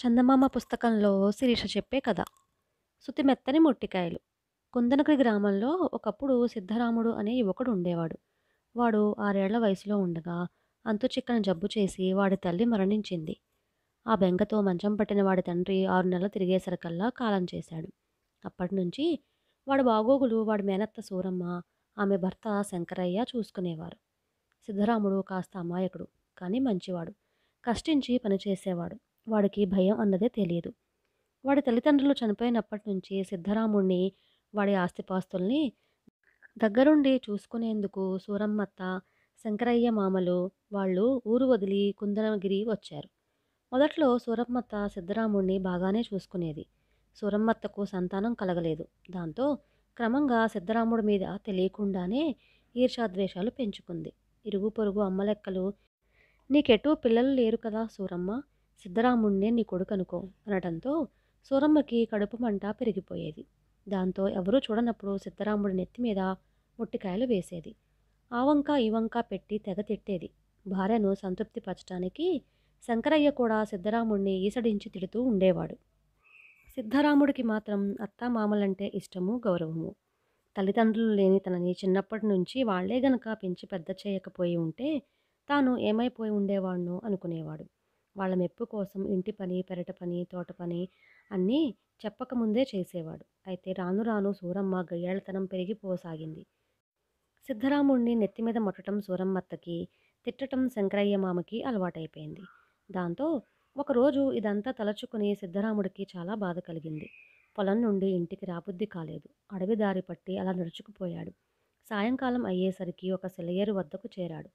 చందమామ పుస్తకంలో శిరీష చెప్పే కథ సుతిమెత్తని మొట్టికాయలు కుందనకరి గ్రామంలో ఒకప్పుడు సిద్ధరాముడు అనే యువకుడు ఉండేవాడు వాడు ఆరేళ్ల వయసులో ఉండగా అంతు చిక్కని జబ్బు చేసి వాడి తల్లి మరణించింది ఆ బెంగతో మంచం పట్టిన వాడి తండ్రి ఆరు నెలలు తిరిగేసరికల్లా కాలం చేశాడు అప్పటి నుంచి వాడి బాగోగులు వాడి మేనత్త సూరమ్మ ఆమె భర్త శంకరయ్య చూసుకునేవారు సిద్ధరాముడు కాస్త అమాయకుడు కానీ మంచివాడు కష్టించి పనిచేసేవాడు వాడికి భయం అన్నదే తెలియదు వాడి తల్లిదండ్రులు చనిపోయినప్పటి నుంచి సిద్ధరాముణ్ణి వాడి ఆస్తిపాస్తుల్ని దగ్గరుండి చూసుకునేందుకు సూరమ్మత్త శంకరయ్య మామలు వాళ్ళు ఊరు వదిలి కుందనగిరి వచ్చారు మొదట్లో సూరమ్మత్త సిద్ధరాముణ్ణి బాగానే చూసుకునేది సూరమ్మత్తకు సంతానం కలగలేదు దాంతో క్రమంగా సిద్ధరాముడి మీద తెలియకుండానే ఈర్షాద్వేషాలు పెంచుకుంది ఇరుగు పొరుగు అమ్మలెక్కలు నీకెటూ పిల్లలు లేరు కదా సూరమ్మ సిద్ధరాముణ్ణే నీ కొడుకు అనుకో అనటంతో సూరమ్మకి కడుపు మంట పెరిగిపోయేది దాంతో ఎవరూ చూడనప్పుడు సిద్ధరాముడి నెత్తి మీద ముట్టికాయలు వేసేది ఆ వంక ఈ వంక పెట్టి తెగ తిట్టేది భార్యను సంతృప్తిపరచడానికి శంకరయ్య కూడా సిద్ధరాముడిని ఈసడించి తిడుతూ ఉండేవాడు సిద్ధరాముడికి మాత్రం అత్తామామలంటే ఇష్టము గౌరవము తల్లిదండ్రులు లేని తనని చిన్నప్పటి నుంచి వాళ్లే గనక పెంచి పెద్ద చేయకపోయి ఉంటే తాను ఏమైపోయి ఉండేవాడును అనుకునేవాడు వాళ్ళ మెప్పు కోసం ఇంటి పని పెరట పని తోట పని అన్నీ చెప్పకముందే చేసేవాడు అయితే రాను రాను సూరమ్మ గయ్యాళ్ళతనం పెరిగిపోసాగింది సిద్ధరాముణ్ణి నెత్తిమీద మొట్టడం సూరమ్మత్తకి తిట్టటం శంకరయ్య మామకి అలవాటైపోయింది దాంతో ఒకరోజు ఇదంతా తలచుకుని సిద్ధరాముడికి చాలా బాధ కలిగింది పొలం నుండి ఇంటికి రాబుద్ది కాలేదు అడవి దారి పట్టి అలా నడుచుకుపోయాడు సాయంకాలం అయ్యేసరికి ఒక సెలయేరు వద్దకు చేరాడు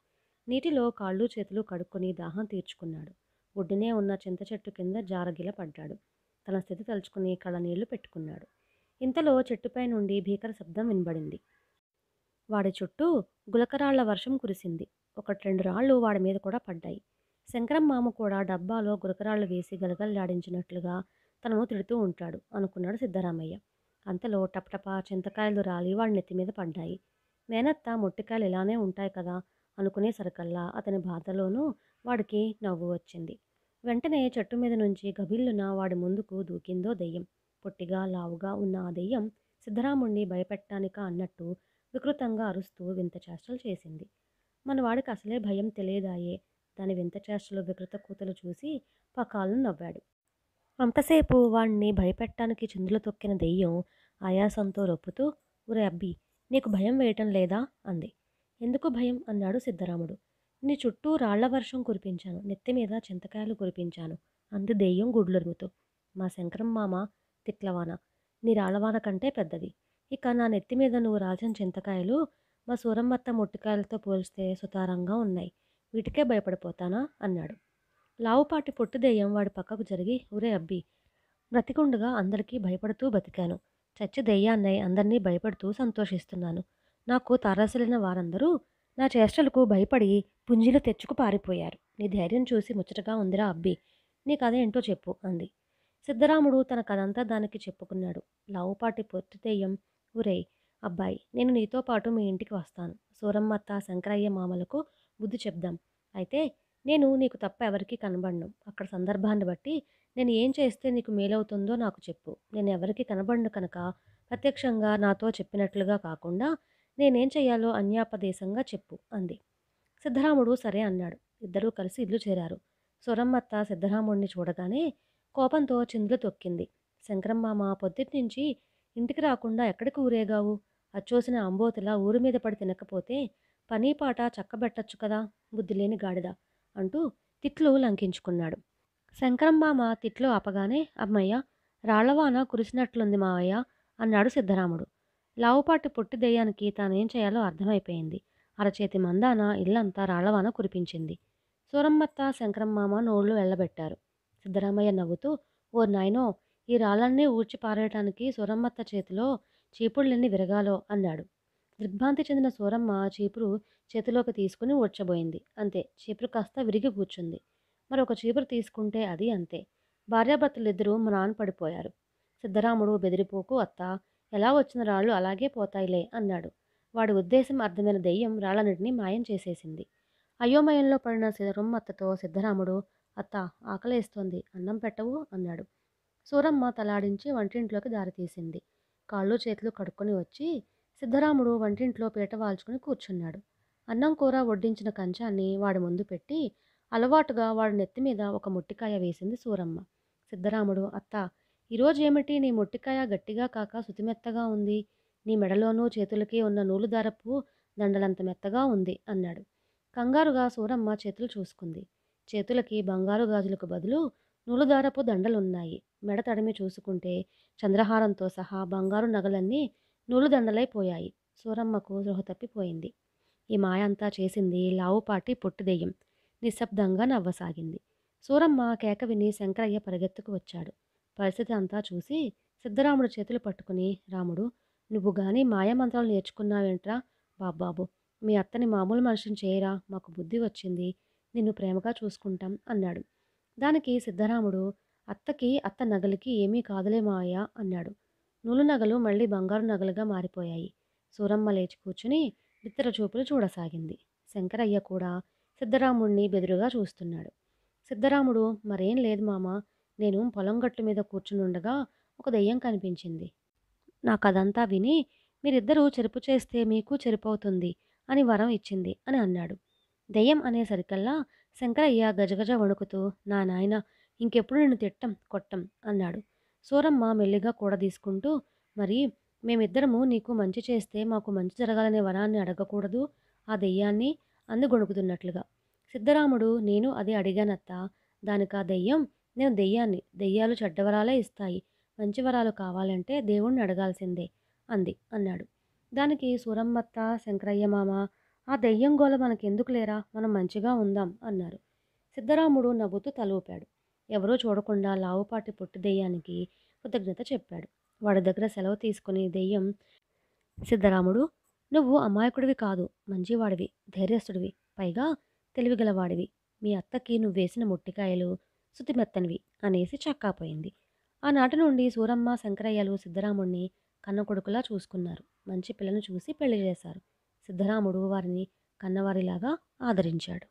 నీటిలో కాళ్ళు చేతులు కడుక్కొని దాహం తీర్చుకున్నాడు ఒడ్డునే ఉన్న చింత చెట్టు కింద జారగిల పడ్డాడు తన స్థితి తలుచుకుని కళ్ళనీళ్లు పెట్టుకున్నాడు ఇంతలో చెట్టుపై నుండి భీకర శబ్దం వినబడింది వాడి చుట్టూ గులకరాళ్ల వర్షం కురిసింది ఒకటి రెండు రాళ్ళు వాడి మీద కూడా పడ్డాయి శంకరం మామ కూడా డబ్బాలో గురకరాళ్ళు వేసి గలగలలాడించినట్లుగా తనను తిడుతూ ఉంటాడు అనుకున్నాడు సిద్ధరామయ్య అంతలో టపటప చింతకాయలు రాలి వాడి నెత్తి మీద పడ్డాయి మేనత్త మొట్టికాయలు ఇలానే ఉంటాయి కదా అనుకునే సరికల్లా అతని బాధలోనూ వాడికి నవ్వు వచ్చింది వెంటనే చెట్టు మీద నుంచి గబిల్లున వాడి ముందుకు దూకిందో దెయ్యం పొట్టిగా లావుగా ఉన్న ఆ దెయ్యం సిద్ధరాముణ్ణి భయపెట్టానిక అన్నట్టు వికృతంగా అరుస్తూ వింత చేష్టలు చేసింది మన వాడికి అసలే భయం తెలియదాయే దాని వింత చేష్టలు వికృత కూతలు చూసి పకాలను నవ్వాడు అంతసేపు వాణ్ణి భయపెట్టడానికి చిందులు తొక్కిన దెయ్యం ఆయాసంతో రొప్పుతూ ఒరే అబ్బి నీకు భయం వేయటం లేదా అంది ఎందుకు భయం అన్నాడు సిద్ధరాముడు నీ చుట్టూ రాళ్ల వర్షం కురిపించాను నెత్తి మీద చింతకాయలు కురిపించాను అంది దెయ్యం గుడ్లొరుముతూ మా శంకరం మామ తిట్లవాన నీ రాళ్ళవాన కంటే పెద్దది ఇక నా నెత్తి మీద నువ్వు రాల్చిన చింతకాయలు మా సూరమ్మత్త మొట్టికాయలతో పోలిస్తే సుతారంగా ఉన్నాయి వీటికే భయపడిపోతానా అన్నాడు లావుపాటి పొట్టు దెయ్యం వాడి పక్కకు జరిగి ఊరే అబ్బి బ్రతికుండగా అందరికీ భయపడుతూ బతికాను చచ్చి దెయ్యాన్నై అందరినీ భయపడుతూ సంతోషిస్తున్నాను నాకు తారాసులైన వారందరూ నా చేష్టలకు భయపడి పుంజిలు తెచ్చుకు పారిపోయారు నీ ధైర్యం చూసి ముచ్చటగా ఉందిరా అబ్బి నీ కథ ఏంటో చెప్పు అంది సిద్ధరాముడు తన కథంతా దానికి చెప్పుకున్నాడు లావుపాటి దెయ్యం ఊరే అబ్బాయి నేను నీతో పాటు మీ ఇంటికి వస్తాను సూరమ్మత్త శంకరయ్య మామలకు బుద్ధి చెప్దాం అయితే నేను నీకు తప్ప ఎవరికీ కనబడను అక్కడ సందర్భాన్ని బట్టి నేను ఏం చేస్తే నీకు మేలవుతుందో నాకు చెప్పు నేను ఎవరికి కనబడను కనుక ప్రత్యక్షంగా నాతో చెప్పినట్లుగా కాకుండా నేనేం చెయ్యాలో అన్యాపదేశంగా చెప్పు అంది సిద్ధరాముడు సరే అన్నాడు ఇద్దరూ కలిసి ఇల్లు చేరారు సురమ్మత్త సిద్ధరాముడిని చూడగానే కోపంతో చిందులు తొక్కింది శంకరమ్మ పొద్దుటి నుంచి ఇంటికి రాకుండా ఎక్కడికి ఊరేగావు అచ్చోసిన అంబోతిలా ఊరి మీద పడి తినకపోతే పని పాట చక్కబెట్టచ్చు కదా బుద్ధిలేని గాడిద అంటూ తిట్లు లంకించుకున్నాడు శంకరంబామ తిట్లు ఆపగానే అమ్మయ్య రాళ్లవాన కురిసినట్లుంది మావయ్య అన్నాడు సిద్ధరాముడు లావుపాటి పొట్టి దెయ్యానికి తానేం చేయాలో అర్థమైపోయింది అరచేతి మందాన ఇల్లంతా రాళ్లవాన కురిపించింది సూరమ్మత్త శంకరమ్మామ నోళ్లు వెళ్ళబెట్టారు సిద్ధరామయ్య నవ్వుతూ ఓ నాయనో ఈ రాళ్ళన్నీ ఊడ్చి పారేయటానికి సూరమ్మత్త చేతిలో చీపుళ్ళెన్ని విరగాలో అన్నాడు దిగ్భ్రాంతి చెందిన సూరమ్మ చీపురు చేతిలోకి తీసుకుని ఊడ్చబోయింది అంతే చీపురు కాస్త విరిగి కూర్చుంది మరొక చీపురు తీసుకుంటే అది అంతే భార్యాభర్తలిద్దరూ మ్రాన్ పడిపోయారు సిద్ధరాముడు బెదిరిపోకు అత్త ఎలా వచ్చిన రాళ్ళు అలాగే పోతాయిలే అన్నాడు వాడి ఉద్దేశం అర్థమైన దెయ్యం రాళ్ళన్నిటినీ మాయం చేసేసింది అయోమయంలో పడిన రొమ్మత్తతో సిద్ధరాముడు అత్త ఆకలేస్తోంది అన్నం పెట్టవు అన్నాడు సూరమ్మ తలాడించి వంటింట్లోకి దారితీసింది కాళ్ళు చేతులు కడుక్కొని వచ్చి సిద్ధరాముడు వంటింట్లో పీట వాల్చుకుని కూర్చున్నాడు అన్నం కూర వడ్డించిన కంచాన్ని వాడి ముందు పెట్టి అలవాటుగా వాడి నెత్తి మీద ఒక ముట్టికాయ వేసింది సూరమ్మ సిద్ధరాముడు అత్త ఈరోజు ఏమిటి నీ మొట్టికాయ గట్టిగా కాక శుతిమెత్తగా ఉంది నీ మెడలోనూ చేతులకి ఉన్న నూలు దారపు దండలంత మెత్తగా ఉంది అన్నాడు కంగారుగా సూరమ్మ చేతులు చూసుకుంది చేతులకి బంగారు గాజులకు బదులు నూలుదారపు దండలున్నాయి మెడ తడిమి చూసుకుంటే చంద్రహారంతో సహా బంగారు నగలన్నీ నూలుదండలైపోయాయి సూరమ్మకు సృహ తప్పిపోయింది ఈ మాయ అంతా చేసింది లావుపాటి పొట్టుదెయ్యం నిశ్శబ్దంగా నవ్వసాగింది సూరమ్మ కేక విని శంకరయ్య పరిగెత్తుకు వచ్చాడు పరిస్థితి అంతా చూసి సిద్ధరాముడు చేతులు పట్టుకుని రాముడు నువ్వు కానీ మాయామంత్రాలు నేర్చుకున్నావేంట్రా బాబాబు మీ అత్తని మామూలు మనిషిని చేయరా మాకు బుద్ధి వచ్చింది నిన్ను ప్రేమగా చూసుకుంటాం అన్నాడు దానికి సిద్ధరాముడు అత్తకి అత్త నగలికి ఏమీ కాదులే మాయా అన్నాడు నూలు నగలు మళ్ళీ బంగారు నగలుగా మారిపోయాయి సూరమ్మ లేచి కూర్చుని బిత్తర చూపులు చూడసాగింది శంకరయ్య కూడా సిద్ధరాముడిని బెదురుగా చూస్తున్నాడు సిద్ధరాముడు మరేం లేదు మామా నేను పొలం గట్టు మీద కూర్చునుండగా ఒక దెయ్యం కనిపించింది నాకు అదంతా విని మీరిద్దరూ చెరుపు చేస్తే మీకు అవుతుంది అని వరం ఇచ్చింది అని అన్నాడు దెయ్యం అనేసరికల్లా శంకరయ్య గజగజ వణుకుతూ నా నాయన ఇంకెప్పుడు నేను తిట్టం కొట్టం అన్నాడు సూరమ్మ మెల్లిగా కూడా తీసుకుంటూ మరి మేమిద్దరము నీకు మంచి చేస్తే మాకు మంచి జరగాలనే వరాన్ని అడగకూడదు ఆ దెయ్యాన్ని అందుగొణుకుతున్నట్లుగా సిద్ధరాముడు నేను అది అడిగానత్త దానికి ఆ దెయ్యం నేను దెయ్యాన్ని దెయ్యాలు చెడ్డవరాలే ఇస్తాయి మంచి వరాలు కావాలంటే దేవుణ్ణి అడగాల్సిందే అంది అన్నాడు దానికి సూరమ్మత్త శంకరయ్య మామ ఆ దెయ్యం గోల మనకెందుకు లేరా మనం మంచిగా ఉందాం అన్నారు సిద్ధరాముడు నవ్వుతూ తలూపాడు ఎవరూ చూడకుండా లావుపాటి పొట్టి దెయ్యానికి కృతజ్ఞత చెప్పాడు వాడి దగ్గర సెలవు తీసుకుని దెయ్యం సిద్ధరాముడు నువ్వు అమాయకుడివి కాదు మంచివాడివి ధైర్యస్తుడివి పైగా తెలివిగలవాడివి మీ అత్తకి నువ్వేసిన ముట్టికాయలు సుతిమెత్తనివి అనేసి చక్కాపోయింది ఆనాటి నుండి సూరమ్మ శంకరయ్యలు కన్న కన్నకొడుకులా చూసుకున్నారు మంచి పిల్లను చూసి పెళ్లి చేశారు సిద్ధరాముడు వారిని కన్నవారిలాగా ఆదరించాడు